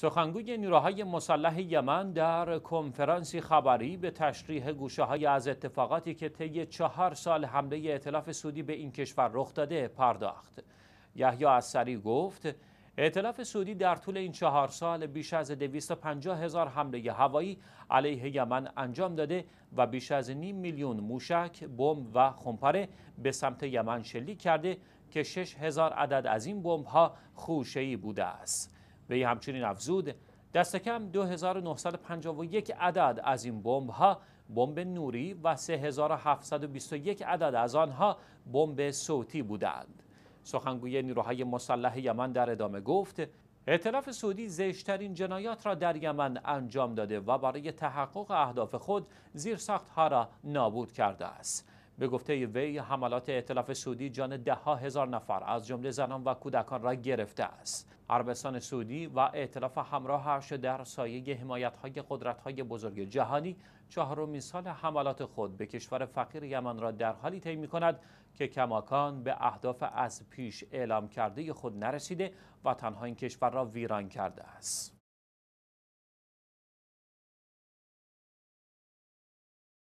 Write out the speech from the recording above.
سخنگوی نیروهای مسلح یمن در کنفرانسی خبری به تشریح گوشه های از اتفاقاتی که طی چهار سال حمله اعتلاف سودی به این کشور رخ داده پرداخت. یحیی سری گفت اعتلاف سعودی در طول این چهار سال بیش از 250 هزار حمله هوایی علیه یمن انجام داده و بیش از نیم میلیون موشک، بمب و خمپاره به سمت یمن شلیک کرده که 6 هزار عدد از این بمب ها خوشه‌ای بوده است. وی همچنین افزود دست کم 2951 عدد از این بمب ها بمب نوری و 3721 عدد از آنها بمب صوتی بودند سخنگوی نیروهای مسلح یمن در ادامه گفت اعتلاف سعودی زشترین جنایات را در یمن انجام داده و برای تحقق اهداف خود زیر ساخت ها را نابود کرده است به گفته وی حملات ائتلاف سعودی جان ها هزار نفر از جمله زنان و کودکان را گرفته است عربستان سعودی و ائتلاف همراه هرش در سایه حمایت های قدرت های بزرگ جهانی چهارمین سال حملات خود به کشور فقیر یمن را در حالی طی می کند که کماکان به اهداف از پیش اعلام کرده خود نرسیده و تنها این کشور را ویران کرده است